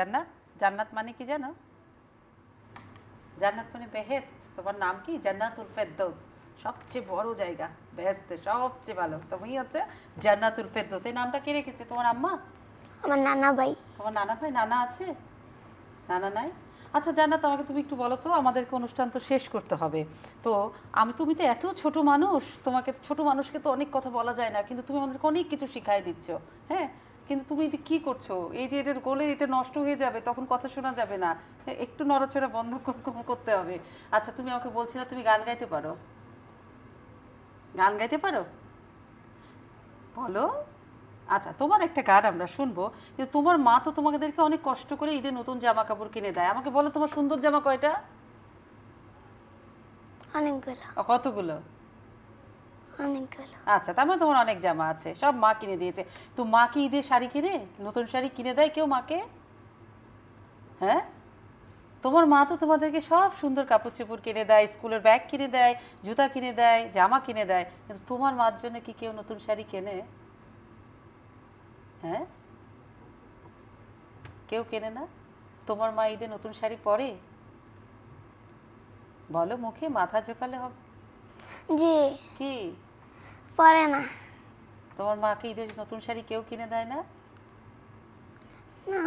জান্নাত জান্নাত মানে কি জানো জান্নাত মানে বেহেস্ত তোমার নাম কি জান্নাতুল ফেরদৌস সবচেয়ে বড় জায়গা বেহেস্তে সবচেয়ে ভালো তুমি হচ্ছে জান্নাতুল ফেরদৌস এই নামটা কে রেখেছে তোমার আম্মা আমার নানা ভাই তোমার নানা ভাই নানা আছে নানা নাই আচ্ছা জান্নাত আমাকে তুমি একটু বলো তো আমাদেরকে অনুষ্ঠান তো শেষ করতে হবে তো আমি তুমি তো এত ছোট মানুষ তোমাকে ছোট মানুষকে তো অনেক কথা বলা যায় না কিন্তু তুমি আমাদেরকে অনেক কিছু শিখাই দিচ্ছ হ্যাঁ কিন্তু তুমি এটা কি করছো এই যে এটার গোলে এটা নষ্ট হয়ে যাবে তখন কথা শোনা যাবে না হ্যাঁ, একটু নড়াচড়া বন্ধ করতে হবে আচ্ছা তুমি আমাকে বলছি না তুমি গান গাইতে পারো গান গাইতে পারো বলো আচ্ছা তোমার একটা গান আমরা শুনবো কিন্তু তোমার মা তো তোমাদেরকে অনেক কষ্ট করে ঈদে নতুন জামা কাপড় কিনে দেয় আমাকে বলো তোমার সুন্দর জামা কয়টা অনেকগুলো কতগুলো আচ্ছা তার মানে তোমার অনেক জামা আছে সব মা কিনে দিয়েছে তো মা কি ঈদের শাড়ি কিনে নতুন শাড়ি কিনে দেয় কেউ মাকে হ্যাঁ তোমার মা তো তোমাদেরকে সব সুন্দর কাপড় চোপড় কিনে দেয় স্কুলের ব্যাগ কিনে দেয় জুতা কিনে দেয় জামা কিনে দেয় কিন্তু তোমার মার জন্য কি কেউ নতুন শাড়ি কেনে হ্যাঁ কেউ কেনে না তোমার মা ঈদে নতুন শাড়ি পরে বলো মুখে মাথা ঝোকালে হবে জি কি পরে না তোমার মা কি দেশ নতুন শাড়ি কেউ কিনে দেয় না না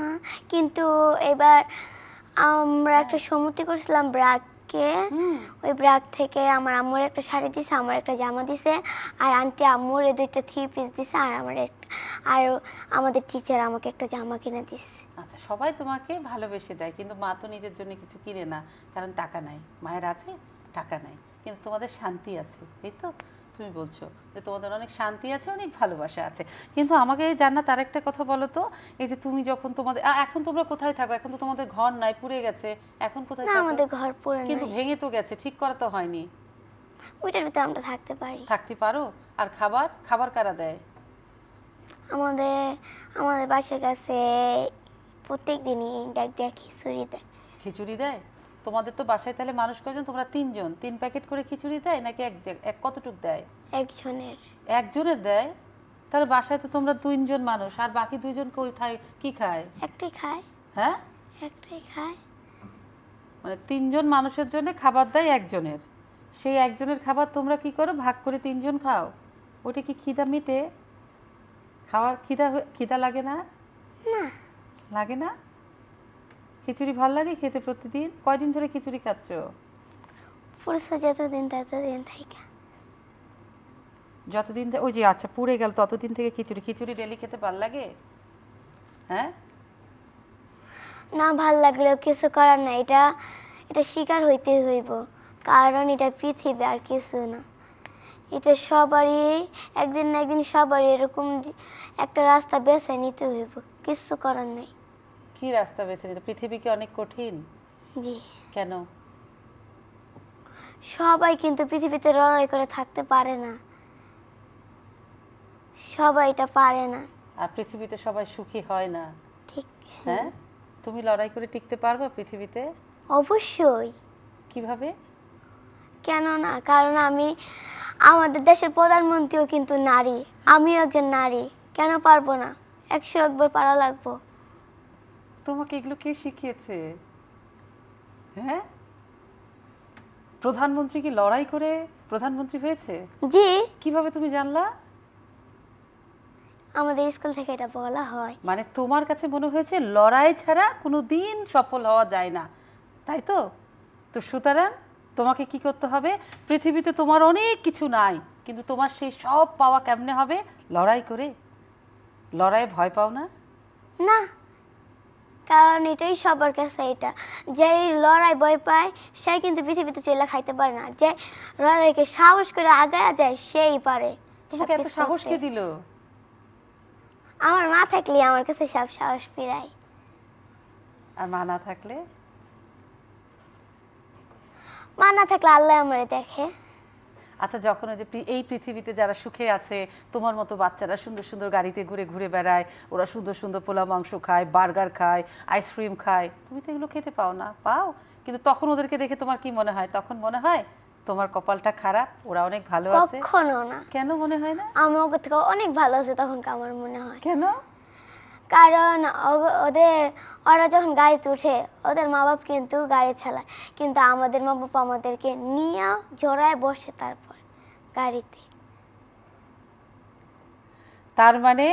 কিন্তু এবার আমরা হ্যাঁ। একটা সমতি করছিলাম ব্রাককে ওই ব্রাক থেকে আমার আম্মুর একটা শাড়ি দিছে আমার একটা জামা দিছে আর আন্টি আম্মুর এই দুইটা থ্রি পিস দিছে আর আমার একটা আর আমাদের টিচার আমাকে একটা জামা কিনে দিছে আচ্ছা সবাই তোমাকে ভালোবেসে দেয় কিন্তু মা তো নিজের জন্য কিছু কিনে না কারণ টাকা নাই মায়ের আছে টাকা নাই কিন্তু তোমাদের শান্তি আছে এই তো তুমি বলছো যে তোমাদের অনেক শান্তি আছে অনেক ভালোবাসা আছে কিন্তু আমাকে জান্নাত তার একটা কথা বলো তো এই যে তুমি যখন তোমাদের এখন তোমরা কোথায় থাকো এখন তো তোমাদের ঘর নাই পুড়ে গেছে এখন কোথায় থাকো আমাদের ঘর পুড়ে কিন্তু ভেঙে তো গেছে ঠিক করা তো হয়নি ওইটার ভিতরে আমরা থাকতে পারি থাকতে পারো আর খাবার খাবার কারা দেয় আমাদের আমাদের বাসার কাছে প্রত্যেক দিনই ডাক দেয় খিচুড়ি দেয় খিচুড়ি দেয় তোমাদের তো বাসায় তাহলে মানুষ কয়জন তোমরা তিনজন তিন প্যাকেট করে খিচুড়ি দেয় নাকি এক এক কতটুক দেয় একজনের একজনের দেয় তাহলে বাসায় তো তোমরা দুইজন মানুষ আর বাকি দুইজন কই খায় কি খায় একটাই খায় হ্যাঁ একটাই খায় মানে তিনজন মানুষের জন্য খাবার দেয় একজনের সেই একজনের খাবার তোমরা কি করো ভাগ করে তিনজন খাও ওটা কি খিদা মিটে খাওয়ার খিদা খিদা লাগে না না লাগে না খিচুড়ি ভাল লাগে খেতে প্রতিদিন কয়দিন ধরে খিচুড়ি খাচ্ছ যতদিন ততদিন যতদিন ওই যে আচ্ছা পুড়ে গেল ততদিন থেকে খিচুড়ি খিচুড়ি ডেলি খেতে ভাল লাগে হ্যাঁ না ভাল লাগলেও কিছু করার না এটা এটা শিকার হইতে হইব কারণ এটা পৃথিবী আর কিছু না এটা সবারই একদিন না একদিন সবারই এরকম একটা রাস্তা বেছে নিতে হইব কিছু করার নাই কি রাস্তা বেছে নিতে পৃথিবী কি অনেক কঠিন জি কেন সবাই কিন্তু পৃথিবীতে লড়াই করে থাকতে পারে না সবাই এটা পারে না আর পৃথিবীতে সবাই সুখী হয় না ঠিক হ্যাঁ তুমি লড়াই করে টিকতে পারবা পৃথিবীতে অবশ্যই কিভাবে কেন না কারণ আমি আমাদের দেশের প্রধানমন্ত্রীও কিন্তু নারী আমিও একজন নারী কেন পারবো না একশো একবার পারা লাগবো তোমাকে এগুলো কে শিখিয়েছে হ্যাঁ প্রধানমন্ত্রী কি লড়াই করে প্রধানমন্ত্রী হয়েছে জি কিভাবে তুমি জানলা আমাদের স্কুল থেকে এটা বলা হয় মানে তোমার কাছে মনে হয়েছে লড়াই ছাড়া কোনো দিন সফল হওয়া যায় না তাই তো তো সুতরাং তোমাকে কি করতে হবে পৃথিবীতে তোমার অনেক কিছু নাই কিন্তু তোমার সেই সব পাওয়া কেমনে হবে লড়াই করে লড়াই ভয় পাও না না কারণ এটাই সবার কাছে এটা যে লড়াই বই পায় সে কিন্তু পৃথিবীতে চলে খাইতে পারে না যে লড়াইকে সাহস করে আগায় যায় সেই পারে সাহস কে দিল আমার মা থাকলে আমার কাছে সব সাহস ফিরাই আর মা না থাকলে মা না থাকলে আল্লাহ আমারে দেখে আচ্ছা যখন ওই যে এই পৃথিবীতে যারা সুখে আছে তোমার মতো বাচ্চারা সুন্দর সুন্দর গাড়িতে ঘুরে ঘুরে বেড়ায় ওরা সুন্দর সুন্দর পোলা মাংস খায় বার্গার খায় আইসক্রিম খায় তুমি তো এগুলো খেতে পাও না পাও কিন্তু তখন ওদেরকে দেখে তোমার কি মনে হয় তখন মনে হয় তোমার কপালটা খারাপ ওরা অনেক ভালো আছে কখনো না কেন মনে হয় না আমি ওকে থেকে অনেক ভালো আছে তখন আমার মনে হয় কেন কারণ ওদের ওরা যখন গাড়িতে উঠে ওদের মা বাপ কিন্তু গাড়ি চালায় কিন্তু আমাদের মা বাপ আমাদেরকে নিয়ে জড়ায় বসে তারপর গাড়িতে তার মানে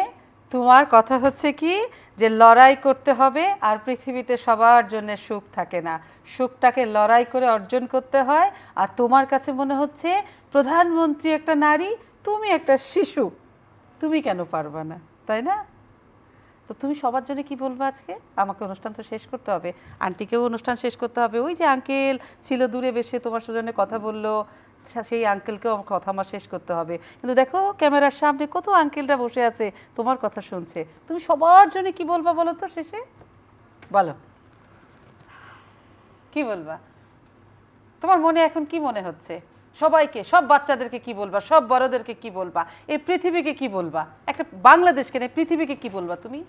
তোমার কথা হচ্ছে কি যে লড়াই করতে হবে আর পৃথিবীতে সবার জন্য সুখ থাকে না সুখটাকে লড়াই করে অর্জন করতে হয় আর তোমার কাছে মনে হচ্ছে প্রধানমন্ত্রী একটা নারী তুমি একটা শিশু তুমি কেন পারবে না তাই না তো তুমি সবার জন্য কি বলবো আজকে আমাকে অনুষ্ঠান তো শেষ করতে হবে আন্টিকেও অনুষ্ঠান শেষ করতে হবে ওই যে আঙ্কেল ছিল দূরে বেশে তোমার সুজনে কথা বললো আচ্ছা, সেই আঙ্কেলকেও আমার কথা আমার শেষ করতে হবে কিন্তু দেখো ক্যামেরার সামনে কত আঙ্কেলটা বসে আছে তোমার কথা শুনছে তুমি সবার জন্য কি বলবা বলো তো শেষে বলো কি বলবা তোমার মনে এখন কি মনে হচ্ছে সবাইকে সব বাচ্চাদেরকে কি বলবা সব বড়দেরকে কি বলবা এই পৃথিবীকে কি বলবা একটা বাংলাদেশকে না পৃথিবীকে কি বলবা তুমি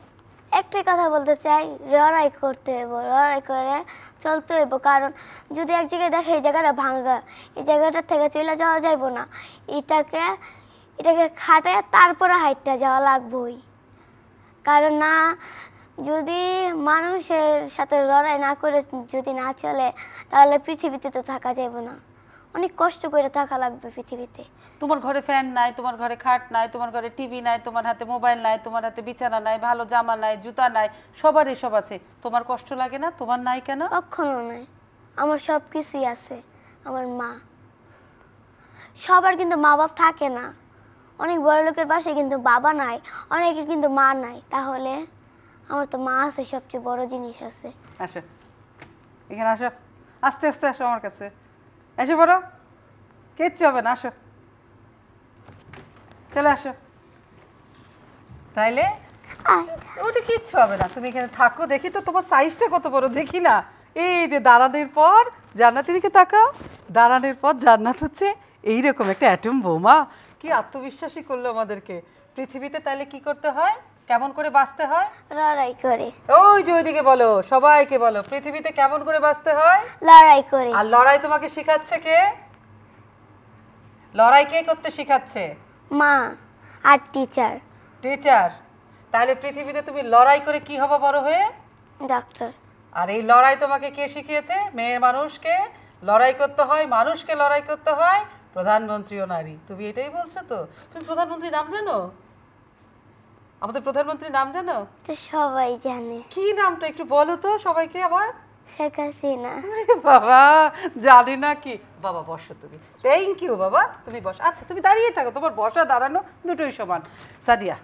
একটাই কথা বলতে চাই লড়াই করতে হইব লড়াই করে চলতে হইব কারণ যদি এক জায়গায় দেখে এই জায়গাটা ভাঙা এই জায়গাটা থেকে চলে যাওয়া যাইব না এটাকে এটাকে খাটে তারপরে হাইটে যাওয়া লাগবই কারণ না যদি মানুষের সাথে লড়াই না করে যদি না চলে তাহলে পৃথিবীতে তো থাকা যাবে না অনেক কষ্ট করে থাকা লাগবে পৃথিবীতে তোমার ঘরে ফ্যান নাই তোমার ঘরে খাট নাই তোমার ঘরে টিভি নাই তোমার হাতে মোবাইল নাই তোমার হাতে বিছানা নাই ভালো জামা নাই জুতা নাই সবার এসব আছে তোমার কষ্ট লাগে না তোমার নাই কেন কখনো নাই আমার সব কিছুই আছে আমার মা সবার কিন্তু মা বাপ থাকে না অনেক বড় লোকের পাশে কিন্তু বাবা নাই অনেকের কিন্তু মা নাই তাহলে আমার তো মা আছে সবচেয়ে বড় জিনিস আছে আসো এখানে আসো আস্তে আস্তে আসো আমার কাছে এসে বড় কেচ্ছি হবে না আসো চলে আসো তাইলে ওটা কিচ্ছু হবে না তুমি এখানে থাকো দেখি তো তোমার সাইজটা কত বড় দেখি না এই যে দাঁড়ানোর পর জান্নাতের দিকে তাকাও দাঁড়ানোর পর জান্নাত হচ্ছে এইরকম একটা অ্যাটম বোমা কি আত্মবিশ্বাসী করলো আমাদেরকে পৃথিবীতে তাহলে কি করতে হয় কেমন করে বাঁচতে হয় লড়াই করে ওই যে ওইদিকে বলো সবাইকে বলো পৃথিবীতে কেমন করে বাঁচতে হয় লড়াই করে আর লড়াই তোমাকে শেখাচ্ছে কে লড়াই কে করতে শেখাচ্ছে মা আর টিচার টিচার তাহলে পৃথিবীতে তুমি লড়াই করে কি হবে বড় হয়ে ডাক্তার আর এই লড়াই তোমাকে কে শিখিয়েছে মেয়ে মানুষকে লড়াই করতে হয় মানুষকে লড়াই করতে হয় প্রধানমন্ত্রী ও নারী তুমি এটাই বলছো তো তুমি প্রধানমন্ত্রীর নাম জানো আমাদের প্রধানমন্ত্রীর নাম জানো সবাই জানে কি নামটা একটু বলো তো সবাইকে আবার শেখ হাসিনা বাবা জানি না কি বাবা বসো তুমি থ্যাংক ইউ বাবা তুমি বসো আচ্ছা তুমি দাঁড়িয়ে থাকো তোমার বসা দাঁড়ানো দুটোই সমান সাদিয়া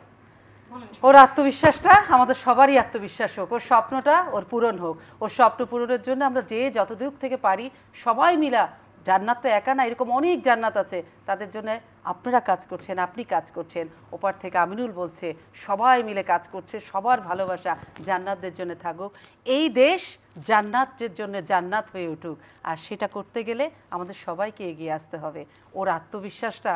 ওর আত্মবিশ্বাসটা আমাদের সবারই আত্মবিশ্বাস হোক ওর স্বপ্নটা ওর পূরণ হোক ওর স্বপ্ন পূরণের জন্য আমরা যে যতদূর থেকে পারি সবাই মিলা জান্নাত তো একা না এরকম অনেক জান্নাত আছে তাদের জন্য আপনারা কাজ করছেন আপনি কাজ করছেন ওপার থেকে আমিনুল বলছে সবাই মিলে কাজ করছে সবার ভালোবাসা জান্নাতদের জন্য থাকুক এই দেশ জান্নাতের জন্য জান্নাত হয়ে উঠুক আর সেটা করতে গেলে আমাদের সবাইকে এগিয়ে আসতে হবে ওর আত্মবিশ্বাসটা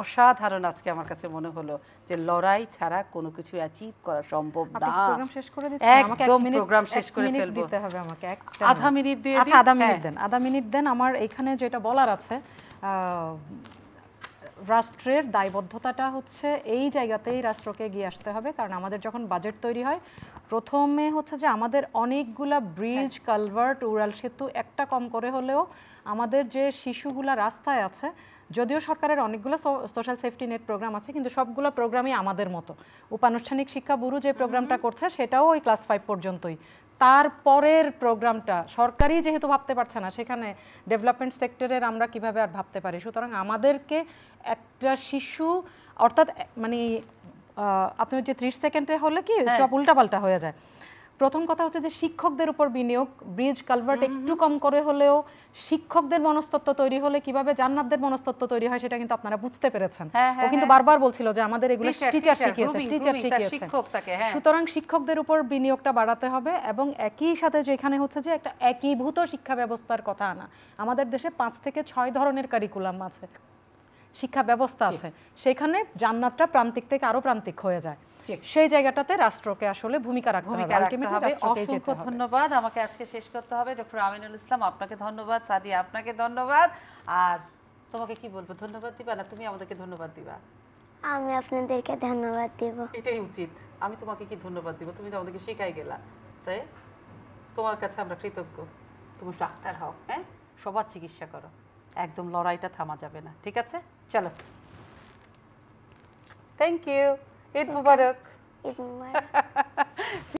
অসাধারণ আজকে আমার কাছে মনে হলো যে লড়াই ছাড়া কোনো কিছু অ্যাচিভ করা সম্ভব না প্রোগ্রাম শেষ করে দিতে হবে আমাকে আধা মিনিট দিয়ে আচ্ছা, আধা মিনিট হ্যাঁ। দেন আধা মিনিট দেন আমার এখানে যেটা বলার আছে রাষ্ট্রের দায়বদ্ধতাটা হচ্ছে এই জায়গাতেই রাষ্ট্রকে এগিয়ে আসতে হবে কারণ আমাদের যখন বাজেট তৈরি হয় প্রথমে হচ্ছে যে আমাদের অনেকগুলা ব্রিজ হ্যাঁ। কালভার্ট উড়াল সেতু একটা কম করে হলেও আমাদের যে শিশুগুলা রাস্তায় আছে যদিও সরকারের অনেকগুলো সোশ্যাল সেফটি নেট প্রোগ্রাম আছে কিন্তু সবগুলো প্রোগ্রামই আমাদের মতো উপানুষ্ঠানিক শিক্ষা বুরু যে প্রোগ্রামটা করছে সেটাও ওই ক্লাস ফাইভ পর্যন্তই তারপরের প্রোগ্রামটা সরকারই যেহেতু ভাবতে পারছে না সেখানে ডেভেলপমেন্ট সেক্টরের আমরা কিভাবে আর ভাবতে পারি সুতরাং আমাদেরকে একটা শিশু অর্থাৎ মানে আপনি যে ত্রিশ সেকেন্ডে হলে কি হ্যাঁ। সব উল্টাপাল্টা হয়ে যায় প্রথম কথা হচ্ছে যে শিক্ষকদের উপর বিনিয়োগ ব্রিজ কালভার্ট একটু কম করে হলেও শিক্ষকদের মনস্তত্ব তৈরি হলে কিভাবে জান্নাতদের মনস্তত্ব তৈরি হয় সেটা কিন্তু আপনারা বুঝতে পেরেছেন হ্যাঁ, হ্যাঁ, ও কিন্তু হ্যাঁ। বারবার বলছিল যে আমাদের এগুলো টিচার শিখিয়েছে টিচার শিখিয়েছে সুতরাং শিক্ষকদের উপর বিনিয়োগটা বাড়াতে হবে এবং একই সাথে যেখানে হচ্ছে যে একটা একীভূত শিক্ষা ব্যবস্থার কথা আনা আমাদের দেশে পাঁচ থেকে ছয় ধরনের কারিকুলাম আছে শিক্ষা ব্যবস্থা আছে সেখানে জান্নাতটা প্রান্তিক থেকে আরো প্রান্তিক হয়ে যায় সেই জায়গাটাতে রাষ্ট্রকে আসলে ভূমিকা রাখতে হবে আলটিমেটলি অসংখ্য ধন্যবাদ আমাকে আজকে শেষ করতে হবে ডক্টর আমিনুল ইসলাম আপনাকে ধন্যবাদ সাদি আপনাকে ধন্যবাদ আর তোমাকে কি বলবো ধন্যবাদ দিবা না তুমি আমাদেরকে ধন্যবাদ দিবা আমি আপনাদেরকে ধন্যবাদ দেব এটাই উচিত আমি তোমাকে কি ধন্যবাদ দিব তুমি তো আমাদেরকে শেখাই গেলা তাই তোমার কাছে আমরা কৃতজ্ঞ তুমি ডাক্তার হও হ্যাঁ সবার চিকিৎসা করো একদম লড়াইটা থামা যাবে না ঠিক আছে চলো thank you Eid Mubarak. Eid Mubarak.